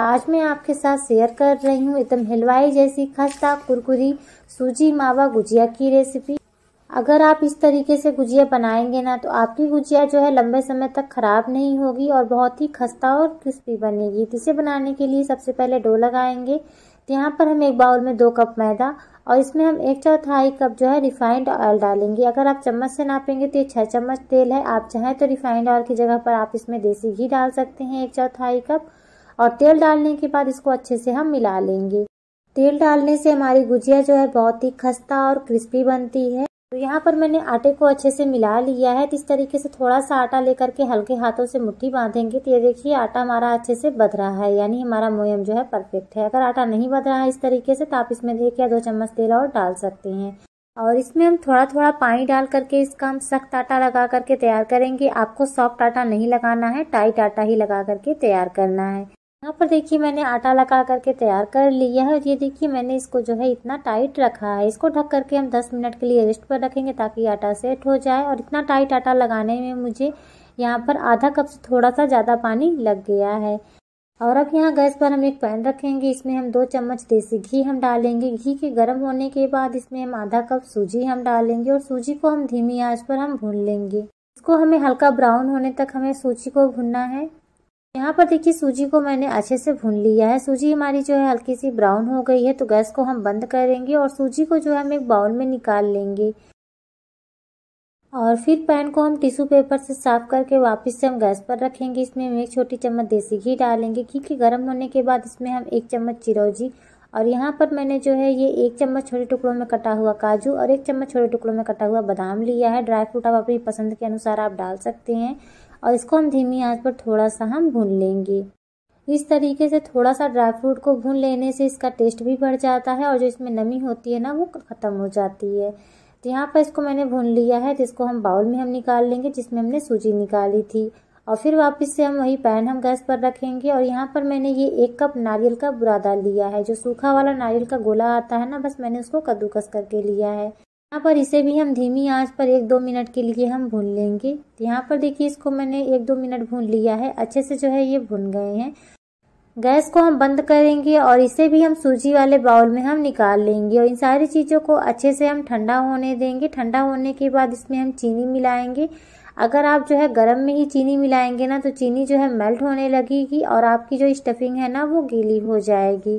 आज मैं आपके साथ शेयर कर रही हूँ एकदम हलवाई जैसी खस्ता कुरकुरी सूजी मावा गुजिया की रेसिपी अगर आप इस तरीके से गुजिया बनाएंगे ना तो आपकी गुजिया जो है लंबे समय तक खराब नहीं होगी और बहुत ही खस्ता और क्रिस्पी बनेगी इसे बनाने के लिए सबसे पहले डो लगाएंगे तो यहाँ पर हम एक बाउल में दो कप मैदा और इसमें हम एक चौथाई कप जो है रिफाइंड ऑयल डालेंगे अगर आप चम्मच से नापेंगे तो ये छः चम्मच तेल है आप चाहें तो रिफाइंड ऑयल की जगह पर आप इसमें देसी घी डाल सकते हैं एक चौथाई कप और तेल डालने के बाद इसको अच्छे से हम मिला लेंगे तेल डालने से हमारी गुजिया जो है बहुत ही खस्ता और क्रिस्पी बनती है तो यहाँ पर मैंने आटे को अच्छे से मिला लिया है तो इस तरीके से थोड़ा सा आटा लेकर के हल्के हाथों से मुट्ठी बांधेंगे तो ये देखिए आटा हमारा अच्छे से बध रहा है यानी हमारा मोयम जो है परफेक्ट है अगर आटा नहीं बध रहा है इस तरीके से तो आप इसमें देखिए दो चम्मच तेल और डाल सकते हैं और इसमें हम थोड़ा थोड़ा पानी डाल करके इसका हम सख्त आटा लगा करके तैयार करेंगे आपको सॉफ्ट आटा नहीं लगाना है टाइट आटा ही लगा करके तैयार करना है यहाँ पर देखिए मैंने आटा लगा करके तैयार कर लिया है और ये देखिए मैंने इसको जो है इतना टाइट रखा है इसको ढक करके हम 10 मिनट के लिए रेस्ट पर रखेंगे ताकि आटा सेट हो जाए और इतना टाइट आटा लगाने में मुझे यहाँ पर आधा कप से थोड़ा सा ज़्यादा पानी लग गया है और अब यहाँ गैस पर हम एक पैन रखेंगे इसमें हम दो चम्मच देसी घी हम डालेंगे घी के गर्म होने के बाद इसमें हम आधा कप सूजी हम डालेंगे और सूजी को हम धीमी आँच पर हम भून लेंगे इसको हमें हल्का ब्राउन होने तक हमें सूजी को भुनना है यहाँ पर देखिए सूजी को मैंने अच्छे से भून लिया है सूजी हमारी जो है हल्की सी ब्राउन हो गई है तो गैस को हम बंद करेंगे और सूजी को जो है हम एक बाउल में निकाल लेंगे और फिर पैन को हम टिश्यू पेपर से साफ करके वापस से हम गैस पर रखेंगे इसमें हम एक छोटी चम्मच देसी घी डालेंगे घी के गर्म होने के बाद इसमें हम एक चम्मच चिरौजी और यहाँ पर मैंने जो है ये एक चम्मच छोटे टुकड़ों में कटा हुआ काजू और एक चम्मच छोटे टुकड़ों में कटा हुआ बादाम लिया है ड्राई फ्रूट आप अपनी पसंद के अनुसार आप डाल सकते हैं और इसको हम धीमी आंच पर थोड़ा सा हम भून लेंगे इस तरीके से थोड़ा सा ड्राई फ्रूट को भून लेने से इसका टेस्ट भी बढ़ जाता है और जो इसमें नमी होती है ना वो ख़त्म हो जाती है तो यहाँ पर इसको मैंने भून लिया है तो इसको हम बाउल में हम निकाल लेंगे जिसमें हमने सूजी निकाली थी और फिर वापस से हम वही पैन हम गैस पर रखेंगे और यहाँ पर मैंने ये एक कप नारियल का बुरादा लिया है जो सूखा वाला नारियल का गोला आता है ना बस मैंने उसको कद्दूकस करके लिया है यहाँ पर इसे भी हम धीमी आंच पर एक दो मिनट के लिए हम भून लेंगे यहाँ पर देखिए इसको मैंने एक दो मिनट भून लिया है अच्छे से जो है ये भून गए हैं गैस को हम बंद करेंगे और इसे भी हम सूजी वाले बाउल में हम निकाल लेंगे और इन सारी चीज़ों को अच्छे से हम ठंडा होने देंगे ठंडा होने के बाद इसमें हम चीनी मिलाएंगे अगर आप जो है गर्म में ही चीनी मिलाएंगे ना तो चीनी जो है मेल्ट होने लगेगी और आपकी जो स्टफिंग है ना वो गीली हो जाएगी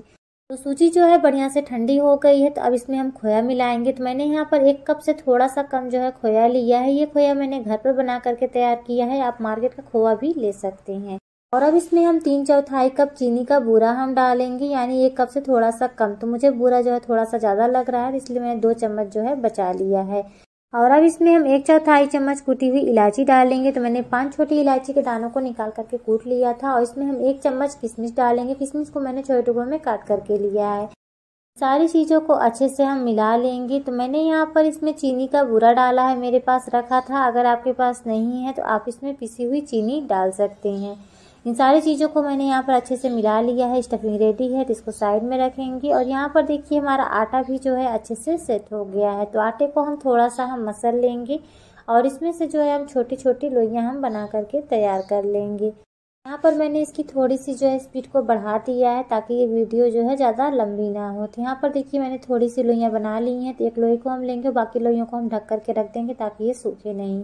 तो सूजी जो है बढ़िया से ठंडी हो गई है तो अब इसमें हम खोया मिलाएंगे तो मैंने यहाँ पर एक कप से थोड़ा सा कम जो है खोया लिया है ये खोया मैंने घर पर बना करके तैयार किया है आप मार्केट का खोआ भी ले सकते हैं और अब इसमें हम तीन चौथाई कप चीनी का बूरा हम डालेंगे यानी एक कप से थोड़ा सा कम तो मुझे बूरा जो है थोड़ा सा ज़्यादा लग रहा है इसलिए मैंने दो चम्मच जो है बचा लिया है और अब इसमें हम एक चौथाई चम्मच कूटी हुई इलायची डालेंगे तो मैंने पांच छोटी इलायची के दानों को निकाल करके कूट लिया था और इसमें हम एक चम्मच किशमिश डालेंगे किशमिश को मैंने छोटे टुकड़ों में काट करके लिया है सारी चीज़ों को अच्छे से हम मिला लेंगे तो मैंने यहाँ पर इसमें चीनी का बुरा डाला है मेरे पास रखा था अगर आपके पास नहीं है तो आप इसमें पिसी हुई चीनी डाल सकते हैं इन सारी चीज़ों को मैंने यहाँ पर अच्छे से मिला लिया है स्टफिंग रेडी है तो इसको साइड में रखेंगे और यहाँ पर देखिए हमारा आटा भी जो है अच्छे से सेट हो गया है तो आटे को हम थोड़ा सा हम मसल लेंगे और इसमें से जो है हम छोटी छोटी लोइयाँ हम बना करके तैयार कर लेंगे यहाँ पर मैंने इसकी थोड़ी सी जो है स्पीड को बढ़ा दिया है ताकि ये वीडियो जो है ज़्यादा लंबी ना हो तो यहाँ पर देखिए मैंने थोड़ी सी लोइयाँ बना ली हैं तो एक लोई को हम लेंगे बाकी लोइयों को हम ढक करके रख देंगे ताकि ये सूखे नहीं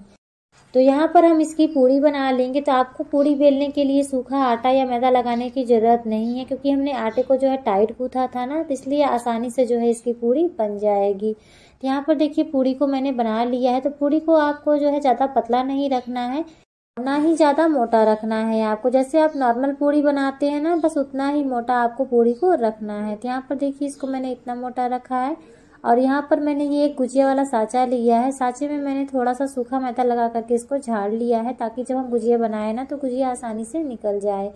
तो यहाँ पर हम इसकी पूड़ी बना लेंगे तो आपको पूड़ी बेलने के लिए सूखा आटा या मैदा लगाने की ज़रूरत नहीं है क्योंकि हमने आटे को जो है टाइट गूथा था ना तो इसलिए आसानी से जो है इसकी पूड़ी बन जाएगी तो यहाँ पर देखिए पूड़ी को मैंने बना लिया है तो पूड़ी को आपको जो है ज़्यादा पतला नहीं रखना है ना ही ज़्यादा मोटा रखना है आपको जैसे आप नॉर्मल पूड़ी बनाते हैं ना बस उतना ही मोटा आपको पूड़ी को रखना है तो यहाँ पर देखिए इसको मैंने इतना मोटा रखा है और यहाँ पर मैंने ये एक गुजिया वाला साँचा लिया है साँचे में मैंने थोड़ा सा सूखा मैदा लगा करके इसको झाड़ लिया है ताकि जब हम गुजिया बनाए ना तो गुजिया आसानी से निकल जाए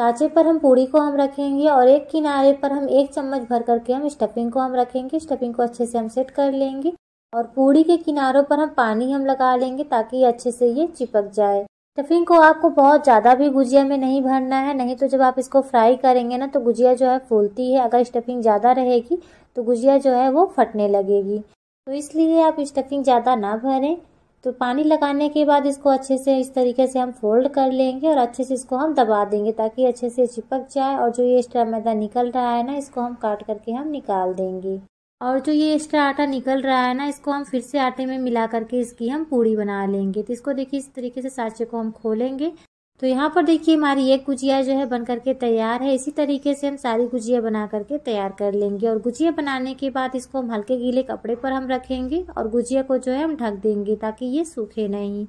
साँचे पर हम पूड़ी को हम रखेंगे और एक किनारे पर हम एक चम्मच भर करके हम स्टफिंग को हम रखेंगे स्टफिंग को अच्छे से हम सेट कर लेंगे और पूड़ी के किनारों पर हम पानी हम लगा लेंगे ताकि अच्छे से ये चिपक जाए स्टफिंग को आपको बहुत ज़्यादा भी गुजिया में नहीं भरना है नहीं तो जब आप इसको फ्राई करेंगे ना तो गुजिया जो है फूलती है अगर स्टफिंग ज़्यादा रहेगी तो गुजिया जो है वो फटने लगेगी तो इसलिए आप स्टफिंग ज़्यादा ना भरें तो पानी लगाने के बाद इसको अच्छे से इस तरीके से हम फोल्ड कर लेंगे और अच्छे से इसको हम दबा देंगे ताकि अच्छे से चिपक जाए और जो ये एक्स्ट्रा मैदा निकल रहा है ना इसको हम काट करके हम निकाल देंगे और जो ये एक्स्ट्रा आटा निकल रहा है ना इसको हम फिर से आटे में मिला करके इसकी हम पूड़ी बना लेंगे तो इसको देखिए इस तरीके से सांचे को हम खोलेंगे तो यहाँ पर देखिए हमारी एक गुजिया जो है बन करके तैयार है इसी तरीके से हम सारी गुजिया बना करके तैयार कर लेंगे और गुजिया बनाने के बाद इसको हम हल्के गीले कपड़े पर हम रखेंगे और गुजिया को जो है हम ढक देंगे ताकि ये सूखे नहीं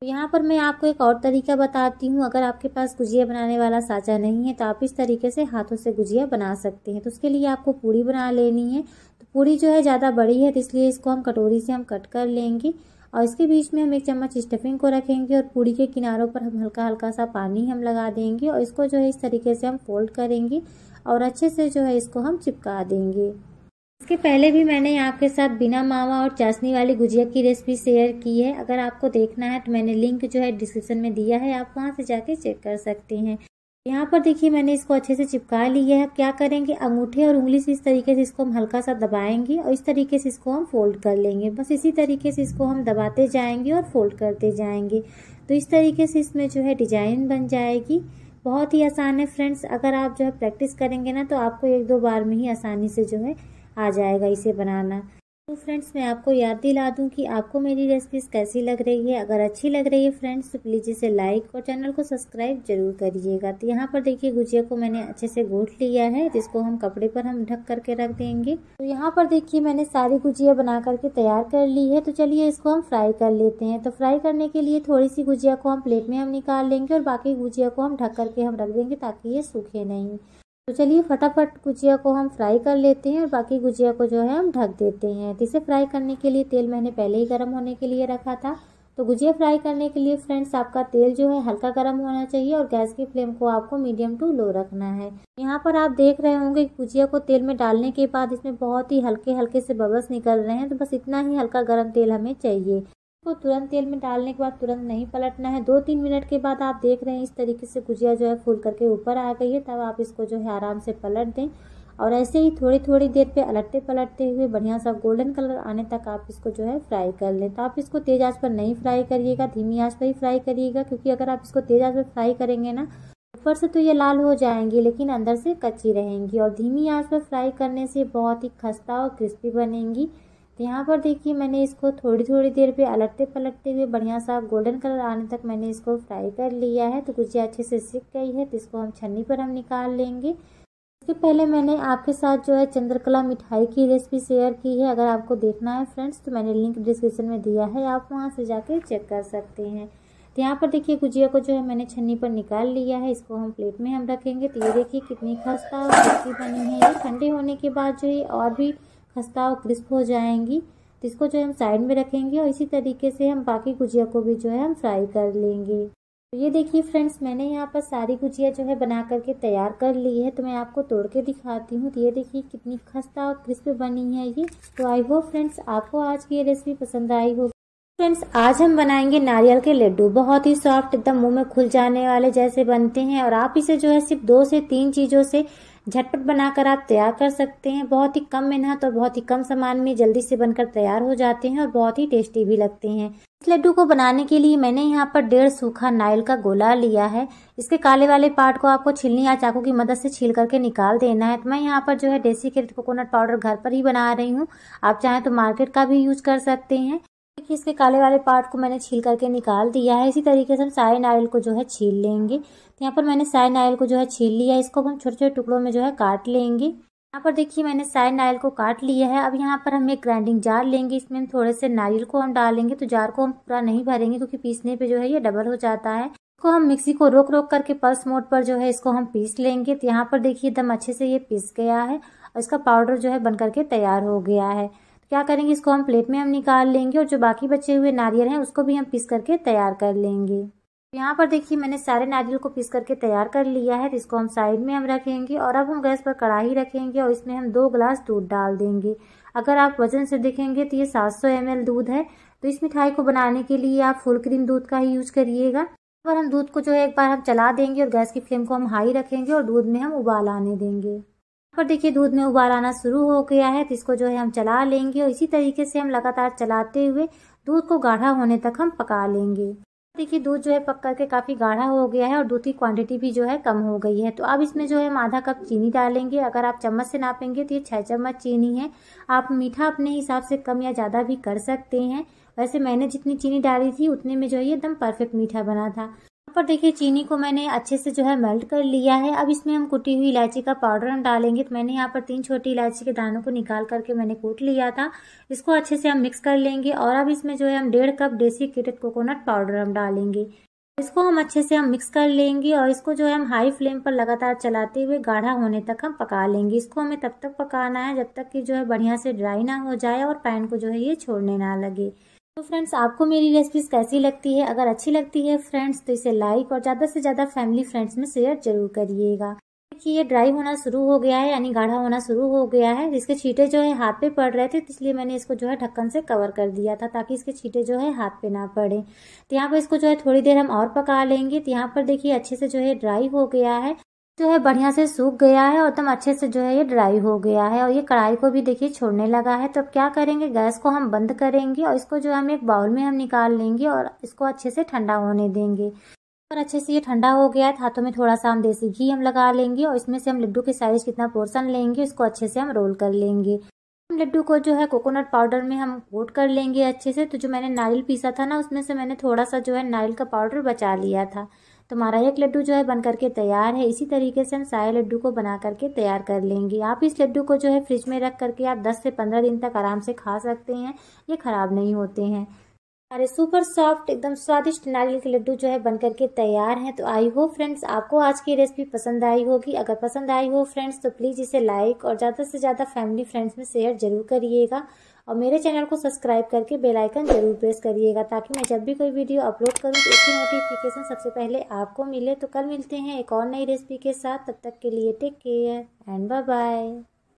तो यहाँ पर मैं आपको एक और तरीका बताती हूँ अगर आपके पास गुजिया बनाने वाला साँचा नहीं है तो आप इस तरीके से हाथों से गुजिया बना सकते हैं तो उसके लिए आपको पूड़ी बना लेनी है तो पूड़ी जो है ज़्यादा बड़ी है तो इसलिए इसको हम कटोरी से हम कट कर लेंगे और इसके बीच में हम एक चम्मच स्टफिंग को रखेंगे और पूड़ी के किनारों पर हम हल्का हल्का सा पानी हम लगा देंगे और इसको जो है इस तरीके से हम फोल्ड करेंगे और अच्छे से जो है इसको हम चिपका देंगे इसके पहले भी मैंने आपके साथ बिना मावा और चाशनी वाली गुजिया की रेसिपी शेयर की है अगर आपको देखना है तो मैंने लिंक जो है डिस्क्रिप्शन में दिया है आप वहाँ से जाके चेक कर सकते हैं यहाँ पर देखिए मैंने इसको अच्छे से चिपका लिया है क्या करेंगे अंगूठे और उंगली से इस तरीके से इसको हम हल्का सा दबाएंगे और इस तरीके से इसको हम फोल्ड कर लेंगे बस इसी तरीके से इसको हम दबाते जाएंगे और फोल्ड करते जाएंगे तो इस तरीके से इसमें जो है डिजाइन बन जाएगी बहुत ही आसान है फ्रेंड्स अगर आप जो है प्रैक्टिस करेंगे ना तो आपको एक दो बार में ही आसानी से जो है आ जाएगा इसे बनाना तो फ्रेंड्स मैं आपको याद दिला दूं कि आपको मेरी रेसिपीज़ कैसी लग रही है अगर अच्छी लग रही है फ्रेंड्स तो प्लीज़ इसे लाइक और चैनल को सब्सक्राइब जरूर करिएगा तो यहाँ पर देखिए गुजिया को मैंने अच्छे से घोट लिया है जिसको हम कपड़े पर हम ढक करके रख देंगे तो यहाँ पर देखिए मैंने सारी गुजिया बना करके तैयार कर ली है तो चलिए इसको हम फ्राई कर लेते हैं तो फ्राई करने के लिए थोड़ी सी गुजिया को हम प्लेट में हम निकाल लेंगे और बाकी गुजिया को हम ढक करके हम रख देंगे ताकि ये सूखे नहीं तो चलिए फटाफट गुजिया को हम फ्राई कर लेते हैं और बाकी गुजिया को जो है हम ढक देते हैं तो इसे फ्राई करने के लिए तेल मैंने पहले ही गर्म होने के लिए रखा था तो गुजिया फ्राई करने के लिए फ्रेंड्स आपका तेल जो है हल्का गर्म होना चाहिए और गैस की फ्लेम को आपको मीडियम टू लो रखना है यहाँ पर आप देख रहे होंगे गुजिया को तेल में डालने के बाद इसमें बहुत ही हल्के हल्के से बबल्स निकल रहे हैं तो बस इतना ही हल्का गर्म तेल हमें चाहिए को तुरंत तेल में डालने के बाद तुरंत नहीं पलटना है दो तीन मिनट के बाद आप देख रहे हैं इस तरीके से गुजिया जो है फूल करके ऊपर आ गई है तब आप इसको जो है आराम से पलट दें और ऐसे ही थोड़ी थोड़ी देर पे अलटते पलटते हुए बढ़िया सा गोल्डन कलर आने तक आप इसको जो है फ्राई कर लें तो आप इसको तेज़ आंच पर नहीं फ्राई करिएगा धीमी आंच पर ही फ्राई करिएगा क्योंकि अगर आप इसको तेज़ आंच पर फ्राई करेंगे ना ऊपर से तो ये लाल हो जाएंगी लेकिन अंदर से कच्ची रहेंगी और धीमी आंच पर फ्राई करने से बहुत ही खस्ता और क्रिस्पी बनेंगी तो यहाँ पर देखिए मैंने इसको थोड़ी थोड़ी देर पे अलटते पलटते हुए बढ़िया सा गोल्डन कलर आने तक मैंने इसको फ्राई कर लिया है तो गुजिया अच्छे से सीख गई है तो इसको हम छन्नी पर हम निकाल लेंगे इसके पहले मैंने आपके साथ जो है चंद्रकला मिठाई की रेसिपी शेयर की है अगर आपको देखना है फ्रेंड्स तो मैंने लिंक डिस्क्रिप्शन में दिया है आप वहाँ से जाकर चेक कर सकते हैं तो यहाँ पर देखिए गुजिया को जो है मैंने छन्नी पर निकाल लिया है इसको हम प्लेट में हम रखेंगे तो ये देखिए कितनी खस्ता और बनी है ये ठंडे होने के बाद जो है और भी खस्ता और क्रिस्प हो जाएंगी तो इसको जो हम साइड में रखेंगे और इसी तरीके से हम बाकी गुजिया को भी जो है हम फ्राई कर लेंगे तो ये देखिए फ्रेंड्स मैंने यहाँ पर सारी गुजिया जो है बना करके तैयार कर ली है तो मैं आपको तोड़ के दिखाती हूँ तो ये देखिए कितनी खस्ता और क्रिस्प बनी है ये तो आई होप फ्रेंड्स आपको आज की ये रेसिपी पसंद आई होगी फ्रेंड्स आज हम बनाएंगे नारियल के लड्डू बहुत ही सॉफ्ट एकदम मुंह में खुल जाने वाले जैसे बनते हैं और आप इसे जो है सिर्फ दो से तीन चीज़ों से झटपट बनाकर आप तैयार कर सकते हैं बहुत ही कम मेहनत और बहुत ही कम सामान में जल्दी से बनकर तैयार हो जाते हैं और बहुत ही टेस्टी भी लगते हैं इस लड्डू को बनाने के लिए मैंने यहाँ पर डेढ़ सूखा नारियल का गोला लिया है इसके काले वाले पार्ट को आपको छिलनी या चाकू की मदद से छील करके निकाल देना है तो मैं यहाँ पर जो है देसी कोकोनट पाउडर घर पर ही बना रही हूँ आप चाहें तो मार्केट का भी यूज कर सकते हैं कि इसके काले वाले पार्ट को मैंने छील करके निकाल दिया है इसी तरीके से हम सारे नारियल को जो है छील लेंगे तो यहाँ पर मैंने सारे नारियल को जो है छील लिया है इसको हम छोटे छोटे टुकड़ों में जो है काट लेंगे यहाँ पर देखिए मैंने सारे नारियल को काट लिया है अब यहाँ पर हम एक ग्राइंडिंग जार लेंगे इसमें हम थोड़े से नारियल को हम डालेंगे तो जार को हम पूरा नहीं भरेंगे क्योंकि पीसने पर जो है ये डबल हो जाता है इसको हम मिक्सी को रोक रोक करके पल्स मोड पर जो है इसको हम पीस लेंगे तो यहाँ पर देखिए एकदम अच्छे से ये पीस गया है और इसका पाउडर जो है बन करके तैयार हो गया है क्या करेंगे इसको हम प्लेट में हम निकाल लेंगे और जो बाकी बचे हुए नारियल हैं उसको भी हम पीस करके तैयार कर लेंगे तो यहाँ पर देखिए मैंने सारे नारियल को पीस करके तैयार कर लिया है तो इसको हम साइड में हम रखेंगे और अब हम गैस पर कढ़ाई रखेंगे और इसमें हम दो गिलास दूध डाल देंगे अगर आप वजन से देखेंगे तो ये 700 एल दूध है तो इस मिठाई को बनाने के लिए आप फुल क्रीम दूध का ही यूज करिएगा और हम दूध को जो है एक बार हम चला देंगे और गैस की फ्लेम को हम हाई रखेंगे और दूध में हम उबाल आने देंगे पर देखिए दूध में उबाल आना शुरू हो गया है तो इसको जो है हम चला लेंगे और इसी तरीके से हम लगातार चलाते हुए दूध को गाढ़ा होने तक हम पका लेंगे देखिए दूध जो है पक करके काफ़ी गाढ़ा हो गया है और दूध की क्वांटिटी भी जो है कम हो गई है तो अब इसमें जो है हम आधा कप चीनी डालेंगे अगर आप चम्मच से नापेंगे तो ये छः चम्मच चीनी है आप मीठा अपने हिसाब से कम या ज़्यादा भी कर सकते हैं वैसे मैंने जितनी चीनी डाली थी उतने में जो है एकदम परफेक्ट मीठा बना था पर देखिए चीनी को मैंने अच्छे से जो है मेल्ट कर लिया है अब इसमें हम कुटी हुई इलायची का पाउडर हम डालेंगे तो मैंने यहाँ पर तीन छोटी इलायची के दानों को निकाल करके मैंने कूट लिया था इसको अच्छे से हम मिक्स कर लेंगे और अब इसमें जो है हम डेढ़ कप देसी किटत कोकोनट पाउडर हम डालेंगे इसको हम अच्छे से हम मिक्स कर लेंगे और इसको जो है हम हाई फ्लेम पर लगातार चलाते हुए गाढ़ा होने तक हम पका लेंगे इसको हमें तब तक पकाना है जब तक कि जो है बढ़िया से ड्राई ना हो जाए और पैन को जो है ये छोड़ने ना लगे तो फ्रेंड्स आपको मेरी रेसिपीज कैसी लगती है अगर अच्छी लगती है फ्रेंड्स तो इसे लाइक और ज़्यादा से ज़्यादा फैमिली फ्रेंड्स में शेयर जरूर करिएगा देखिए ये ड्राई होना शुरू हो गया है यानी गाढ़ा होना शुरू हो गया है इसके छींटे जो है हाथ पे पड़ रहे थे इसलिए मैंने इसको जो है ढक्कन से कवर कर दिया था ताकि इसके छींटे जो है हाथ पे ना पड़े तो यहाँ पर इसको जो है थोड़ी देर हम और पका लेंगे तो यहाँ पर देखिए अच्छे से जो है ड्राई हो गया है जो तो है बढ़िया से सूख गया है और एकदम अच्छे से जो है ये ड्राई हो गया है और ये कढ़ाई को भी देखिए छोड़ने लगा है तो अब क्या करेंगे गैस को हम बंद करेंगे और इसको जो है हम एक बाउल में हम निकाल लेंगे और इसको अच्छे से ठंडा होने देंगे और अच्छे से ये ठंडा हो गया है हाथों में थोड़ा सा हम देसी घी हम लगा लेंगे और इसमें से हम लड्डू के साइज कितना पोर्सन लेंगे इसको अच्छे से हम रोल कर लेंगे हम लड्डू को जो है कोकोनट पाउडर में हम कोट कर लेंगे अच्छे से तो जो मैंने नारियल पीसा था ना उसमें से मैंने थोड़ा सा जो है नारियल का पाउडर बचा लिया था तुम्हारा एक लड्डू जो है बन करके तैयार है इसी तरीके से हम सारे लड्डू को बना करके तैयार कर लेंगे आप इस लड्डू को जो है फ्रिज में रख करके आप 10 से 15 दिन तक आराम से खा सकते हैं ये ख़राब नहीं होते हैं हमारे सुपर सॉफ्ट एकदम स्वादिष्ट नारियल के लड्डू जो है बन करके तैयार हैं तो आई हो फ्रेंड्स आपको आज की रेसिपी पसंद आई होगी अगर पसंद आई हो फ्रेंड्स तो प्लीज़ इसे लाइक और ज़्यादा से ज़्यादा फैमिली फ्रेंड्स में शेयर जरूर करिएगा और मेरे चैनल को सब्सक्राइब करके बेल आइकन जरूर प्रेस करिएगा ताकि मैं जब भी कोई वीडियो अपलोड करूँ तो उसकी नोटिफिकेशन सबसे पहले आपको मिले तो कल मिलते हैं एक और नई रेसिपी के साथ तब तक के लिए take care and bye bye